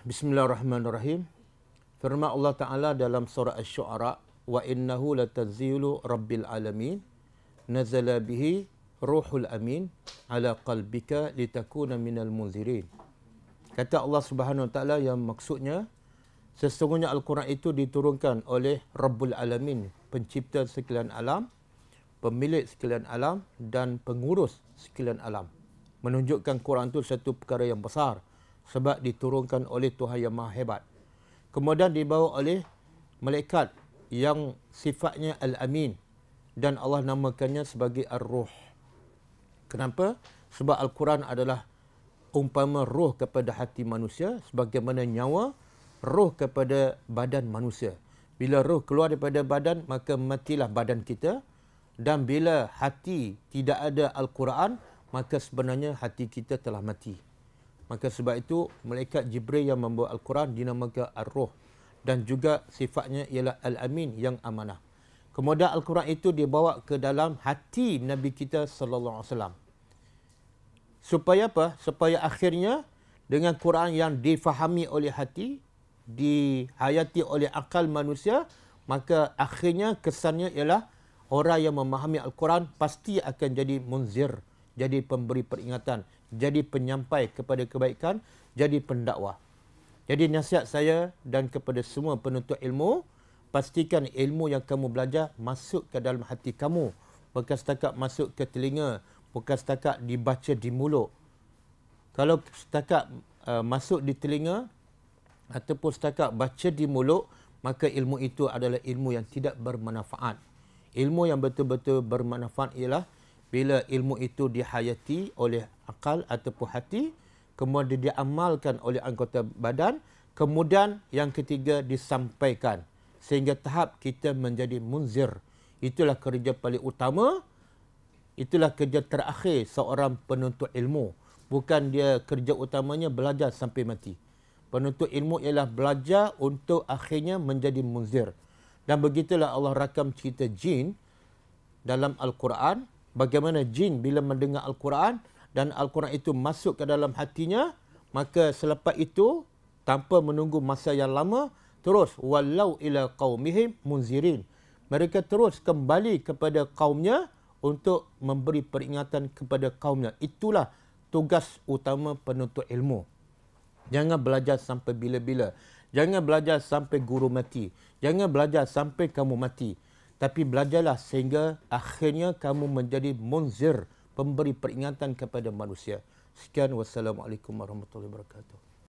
Bismillahirrahmanirrahim. Firman Allah Taala dalam surah al syuara "Wa innahu latazilu rabbil alamin, nazala bihi ruhul amin ala qalbika litakuna minal munzirin." Kata Allah Subhanahu Wa Taala yang maksudnya sesungguhnya Al-Quran itu diturunkan oleh Rabbul Alamin, pencipta sekalian alam, pemilik sekalian alam dan pengurus sekalian alam. Menunjukkan Quran itu satu perkara yang besar sebab diturunkan oleh Tuhan yang maha hebat. Kemudian dibawa oleh malaikat yang sifatnya Al-Amin dan Allah namakannya sebagai Ar-Ruh. Kenapa? Sebab Al-Quran adalah umpama Roh kepada hati manusia sebagaimana nyawa Roh kepada badan manusia. Bila Roh keluar daripada badan, maka matilah badan kita. Dan bila hati tidak ada Al-Quran, maka sebenarnya hati kita telah mati. Maka sebab itu malaikat Jibril yang membawa Al-Quran dinamakan Ar-Ruh dan juga sifatnya ialah Al-Amin yang amanah. Kemudian Al-Quran itu dibawa ke dalam hati Nabi kita sallallahu alaihi wasallam. Supaya apa? Supaya akhirnya dengan Quran yang difahami oleh hati, dihayati oleh akal manusia, maka akhirnya kesannya ialah orang yang memahami Al-Quran pasti akan jadi munzir jadi pemberi peringatan, jadi penyampai kepada kebaikan, jadi pendakwah. Jadi nasihat saya dan kepada semua penuntut ilmu, pastikan ilmu yang kamu belajar masuk ke dalam hati kamu. Bukan setakat masuk ke telinga, bukan setakat dibaca di mulut. Kalau setakat uh, masuk di telinga ataupun setakat baca di mulut, maka ilmu itu adalah ilmu yang tidak bermanfaat. Ilmu yang betul-betul bermanfaat ialah bila ilmu itu dihayati oleh akal ataupun hati kemudian diamalkan oleh anggota badan kemudian yang ketiga disampaikan sehingga tahap kita menjadi munzir itulah kerja paling utama itulah kerja terakhir seorang penuntut ilmu bukan dia kerja utamanya belajar sampai mati penuntut ilmu ialah belajar untuk akhirnya menjadi munzir dan begitulah Allah rakam cerita jin dalam al-Quran bagaimana jin bila mendengar Al-Quran dan Al-Quran itu masuk ke dalam hatinya, maka selepas itu tanpa menunggu masa yang lama, terus walau ila qaumihim munzirin. Mereka terus kembali kepada kaumnya untuk memberi peringatan kepada kaumnya. Itulah tugas utama penuntut ilmu. Jangan belajar sampai bila-bila. Jangan belajar sampai guru mati. Jangan belajar sampai kamu mati. Tapi belajarlah sehingga akhirnya kamu menjadi munzir, pemberi peringatan kepada manusia. Sekian wassalamualaikum warahmatullahi wabarakatuh.